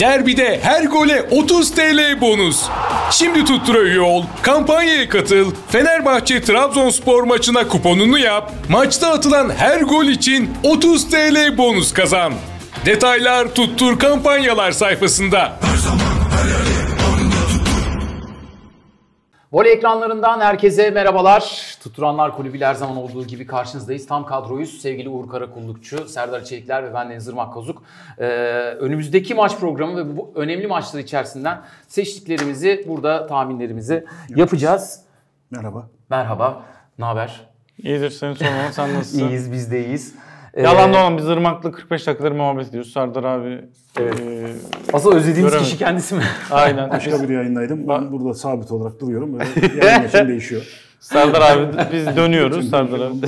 Derbide her gole 30 TL bonus. Şimdi tuttura üye ol, kampanyaya katıl, Fenerbahçe Trabzonspor maçına kuponunu yap, maçta atılan her gol için 30 TL bonus kazan. Detaylar tuttur kampanyalar sayfasında. Her zaman her yerde. Voley ekranlarından herkese merhabalar. Tuturanlar Kulübü her zaman olduğu gibi karşınızdayız. Tam kadroyuz. Sevgili Uğur Karakullukçu, Serdar Çelikler ve ben Deniz Irmak Kozuk. Ee, önümüzdeki maç programı ve bu önemli maçlar içerisinden seçtiklerimizi, burada tahminlerimizi yapacağız. Merhaba. Merhaba. Ne haber? İyidir senin sormaman sen nasılsın? İyiyiz biz de iyiyiz. Ee, Yalan da biz ırmaklı 45 dakikadır muhabbet ediyoruz. Sardar abi. Evet. E, Asıl özlediğimiz kişi kendisi mi? Aynen. Başka bir yayındaydım. Ben burada sabit olarak duruyorum. Böyle yayın değişiyor. Sardar abi biz dönüyoruz Sardar. abi.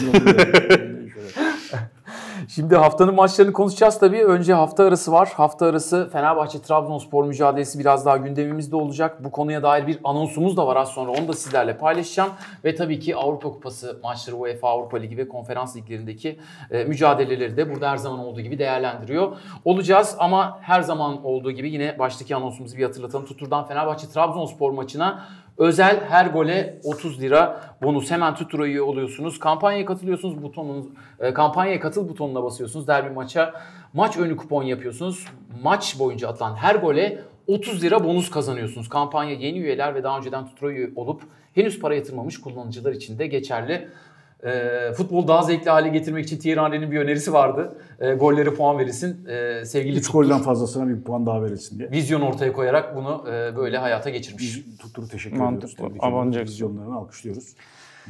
Şimdi haftanın maçlarını konuşacağız tabii. Önce hafta arası var. Hafta arası Fenerbahçe-Trabzonspor mücadelesi biraz daha gündemimizde olacak. Bu konuya dair bir anonsumuz da var az sonra. Onu da sizlerle paylaşacağım. Ve tabii ki Avrupa Kupası maçları, UEFA Avrupa Ligi ve konferans liglerindeki e, mücadeleleri de burada her zaman olduğu gibi değerlendiriyor olacağız. Ama her zaman olduğu gibi yine baştaki anonsumuzu bir hatırlatalım. Tutur'dan Fenerbahçe-Trabzonspor maçına Özel her gole 30 lira bonus. Hemen Tutro üye oluyorsunuz. Kampanyaya katılıyorsunuz butonunuz. E, kampanyaya katıl butonuna basıyorsunuz. Derbi maça maç önü kupon yapıyorsunuz. Maç boyunca atılan her gole 30 lira bonus kazanıyorsunuz. Kampanya yeni üyeler ve daha önceden Tutro üye olup henüz para yatırmamış kullanıcılar için de geçerli. E, futbol daha zevkli hale getirmek için Thierry Henry'nin bir önerisi vardı. E, golleri puan verilsin. E, sevgili 3 golden fazlasına bir puan daha verilsin diye. Vizyon ortaya koyarak bunu e, böyle hayata geçirmiş. Tuttur'u teşekkür Mantıklı. ediyoruz. Mantıklı. Vizyonlarını alkışlıyoruz.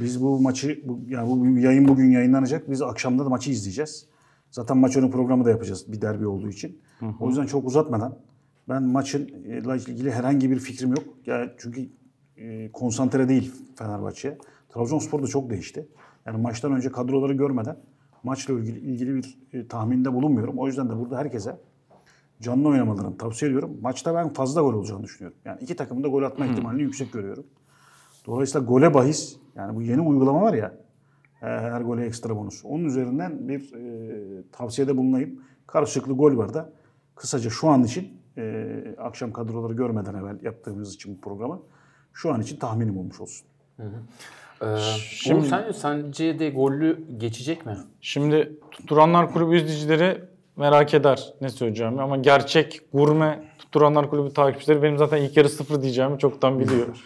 Biz bu maçı, bu, yani bu yayın bugün yayınlanacak. Biz akşamda da maçı izleyeceğiz. Zaten maç önü programı da yapacağız bir derbi olduğu için. Hı hı. O yüzden çok uzatmadan ben maçın e, ilgili herhangi bir fikrim yok. Yani çünkü e, konsantre değil Fenerbahçe. Trabzonspor da çok değişti. Yani maçtan önce kadroları görmeden maçla ilgili, ilgili bir e, tahminde bulunmuyorum. O yüzden de burada herkese canlı oynamalarını tavsiye ediyorum. Maçta ben fazla gol olacağını düşünüyorum. Yani iki takımın da gol atma ihtimalini yüksek görüyorum. Dolayısıyla gole bahis, yani bu yeni uygulama var ya, e, her gole ekstra bonus. Onun üzerinden bir e, tavsiyede bulunayım. Karşılıklı gol var da kısaca şu an için e, akşam kadroları görmeden evvel yaptığımız için bu programı şu an için tahminim olmuş olsun. Hı hı. Ee, şimdi, sen, sence de gollü geçecek mi? Şimdi tuturanlar Kulübü izleyicileri merak eder ne söyleyeceğimi ama gerçek gurme tuturanlar Kulübü takipçileri benim zaten ilk yarı sıfır diyeceğimi çoktan biliyor.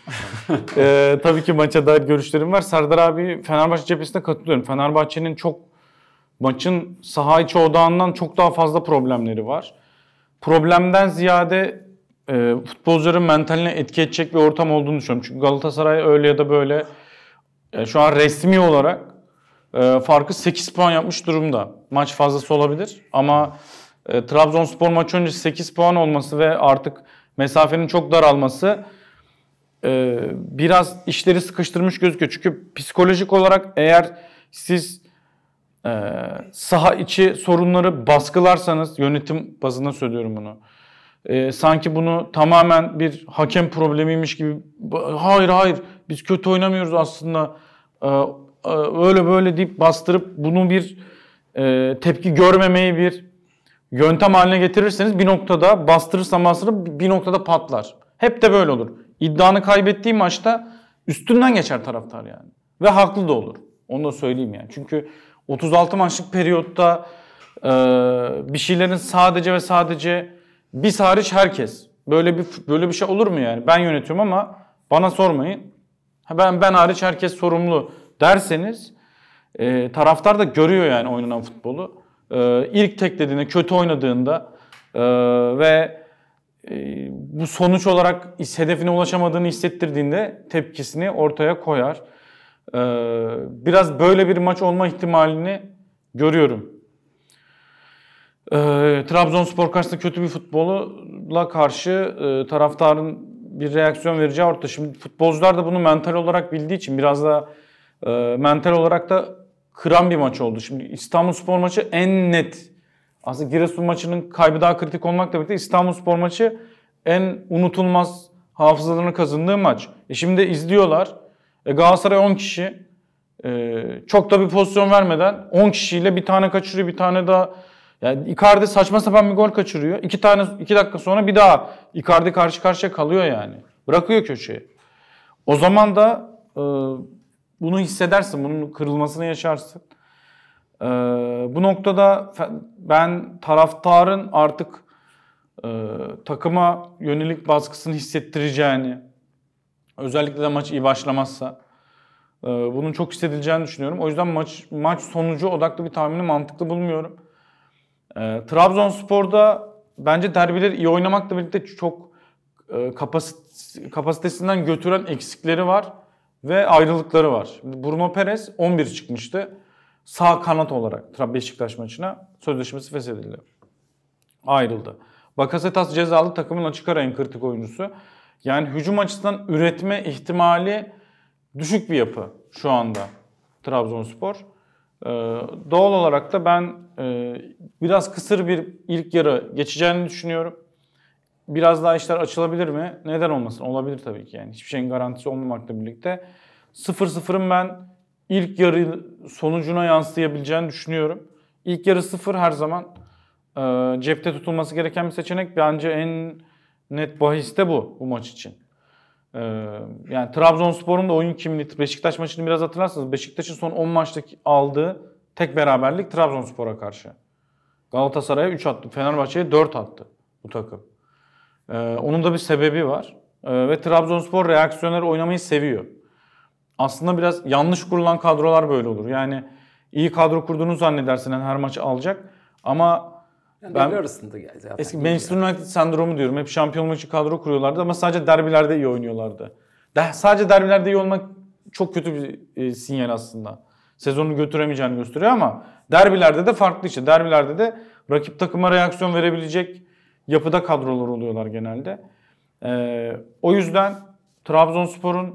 ee, tabii ki maça dair görüşlerim var. Serdar abi Fenerbahçe cephesine katılıyorum. Fenerbahçe'nin çok maçın saha içi odağından çok daha fazla problemleri var. Problemden ziyade e, futbolcuların mentaline etki edecek bir ortam olduğunu düşünüyorum. Çünkü Galatasaray öyle ya da böyle e, şu an resmi olarak e, farkı 8 puan yapmış durumda. Maç fazlası olabilir ama e, Trabzonspor maç öncesi 8 puan olması ve artık mesafenin çok daralması e, biraz işleri sıkıştırmış gözüküyor. Çünkü psikolojik olarak eğer siz e, saha içi sorunları baskılarsanız, yönetim bazında söylüyorum bunu, e, sanki bunu tamamen bir hakem problemiymiş gibi hayır hayır biz kötü oynamıyoruz aslında ee, e, öyle böyle deyip bastırıp bunu bir e, tepki görmemeyi bir yöntem haline getirirseniz bir noktada bastırırsan bastırıp bir noktada patlar. Hep de böyle olur. İddianı kaybettiği maçta üstünden geçer taraftar yani. Ve haklı da olur. Onu da söyleyeyim yani. Çünkü 36 maçlık periyotta e, bir şeylerin sadece ve sadece biz hariç herkes. Böyle bir böyle bir şey olur mu yani? Ben yönetiyorum ama bana sormayın. ben ben hariç herkes sorumlu derseniz e, taraftar da görüyor yani oynanan futbolu. E, ilk teklediğinde, kötü oynadığında e, ve e, bu sonuç olarak hedefine ulaşamadığını hissettirdiğinde tepkisini ortaya koyar. E, biraz böyle bir maç olma ihtimalini görüyorum. E, Trabzonspor karşısında kötü bir futbola karşı e, taraftarın bir reaksiyon vereceği ortada. Şimdi futbolcular da bunu mental olarak bildiği için biraz da e, mental olarak da kıran bir maç oldu. Şimdi İstanbul Spor maçı en net. Aslında Giresun maçının kaybı daha kritik olmakla birlikte İstanbul Spor maçı en unutulmaz hafızalarını kazandığı maç. E şimdi izliyorlar. E Galatasaray 10 kişi. E, çok da bir pozisyon vermeden 10 kişiyle bir tane kaçırıyor, bir tane daha yani Icardi saçma sapan bir gol kaçırıyor. İki tane iki dakika sonra bir daha Icardi karşı karşıya kalıyor yani. Bırakıyor köşeye. O zaman da e, bunu hissedersin. Bunun kırılmasını yaşarsın. E, bu noktada ben taraftarın artık e, takıma yönelik baskısını hissettireceğini özellikle de maç iyi başlamazsa e, bunun çok hissedileceğini düşünüyorum. O yüzden maç maç sonucu odaklı bir tahmini mantıklı bulmuyorum. E, Trabzonspor'da bence derbileri iyi oynamakla birlikte çok e, kapasit, kapasitesinden götüren eksikleri var ve ayrılıkları var. Bruno Perez 11 çıkmıştı. Sağ kanat olarak Beşiktaş maçına sözleşmesi feshedildi. Ayrıldı. Bakasetas cezalı takımın açık ara en kritik oyuncusu. Yani hücum açısından üretme ihtimali düşük bir yapı şu anda Trabzonspor. Ee, doğal olarak da ben e, biraz kısır bir ilk yarı geçeceğini düşünüyorum. Biraz daha işler açılabilir mi? Neden olmasın? Olabilir tabii ki yani. Hiçbir şeyin garantisi olmamakla birlikte. 0-0'ın ben ilk yarı sonucuna yansıyabileceğini düşünüyorum. İlk yarı 0 her zaman e, cepte tutulması gereken bir seçenek. Bence en net bahiste bu bu maç için. Ee, yani Trabzonspor'un da oyun kimliği Beşiktaş maçını biraz hatırlarsınız. Beşiktaş'ın son 10 maçtaki aldığı tek beraberlik Trabzonspor'a karşı. Galatasaray'a 3 attı, Fenerbahçe'ye 4 attı bu takım. Ee, onun da bir sebebi var. Ee, ve Trabzonspor reaksiyoner oynamayı seviyor. Aslında biraz yanlış kurulan kadrolar böyle olur. Yani iyi kadro kurduğunu zannedersin yani her maçı alacak ama yani ben arasında zaten. Eski Manchester United yani. sendromu diyorum. Hep şampiyonluk için kadro kuruyorlardı ama sadece derbilerde iyi oynuyorlardı. De, sadece derbilerde iyi olmak çok kötü bir e, sinyal aslında. Sezonu götüremeyeceğini gösteriyor ama derbilerde de farklı işte. Derbilerde de rakip takıma reaksiyon verebilecek yapıda kadrolar oluyorlar genelde. Ee, o yüzden Trabzonspor'un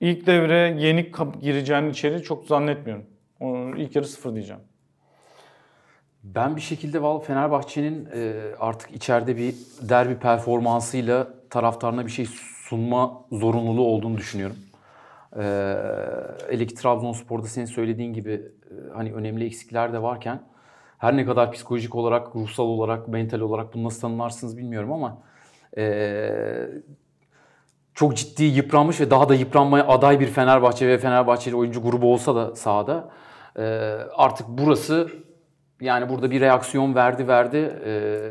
ilk devre yenik gireceğini içeri çok zannetmiyorum. İlk yarı sıfır diyeceğim. Ben bir şekilde Valve Fenerbahçe'nin e, artık içeride bir derbi performansıyla taraftarına bir şey sunma zorunluluğu olduğunu düşünüyorum. E, hele ki Trabzonspor'da senin söylediğin gibi e, hani önemli eksikler de varken her ne kadar psikolojik olarak, ruhsal olarak, mental olarak bunu nasıl tanımlarsınız bilmiyorum ama e, çok ciddi yıpranmış ve daha da yıpranmaya aday bir Fenerbahçe ve Fenerbahçeli oyuncu grubu olsa da sahada e, artık burası yani burada bir reaksiyon verdi verdi. Ee,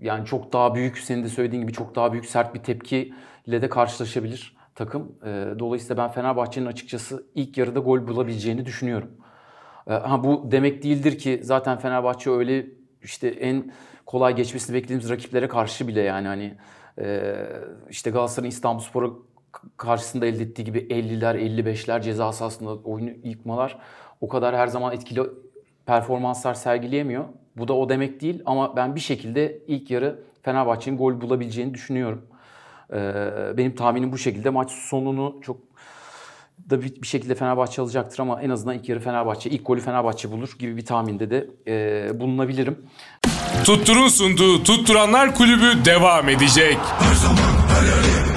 yani çok daha büyük senin de söylediğin gibi çok daha büyük sert bir tepkiyle de karşılaşabilir takım. Ee, dolayısıyla ben Fenerbahçe'nin açıkçası ilk yarıda gol bulabileceğini düşünüyorum. Ee, ha bu demek değildir ki zaten Fenerbahçe öyle işte en kolay geçmesini beklediğimiz rakiplere karşı bile yani hani e, işte Galatasaray'ın İstanbulspor'a karşısında elde ettiği gibi 50'ler 55'ler ceza sahasında oyunu yıkmalar o kadar her zaman etkili performanslar sergileyemiyor. Bu da o demek değil ama ben bir şekilde ilk yarı Fenerbahçe'nin gol bulabileceğini düşünüyorum. Ee, benim tahminim bu şekilde. Maç sonunu çok da bir, şekilde Fenerbahçe alacaktır ama en azından ilk yarı Fenerbahçe, ilk golü Fenerbahçe bulur gibi bir tahminde de e, bulunabilirim. Tutturun sunduğu Tutturanlar Kulübü devam edecek. Her zaman, her yerde.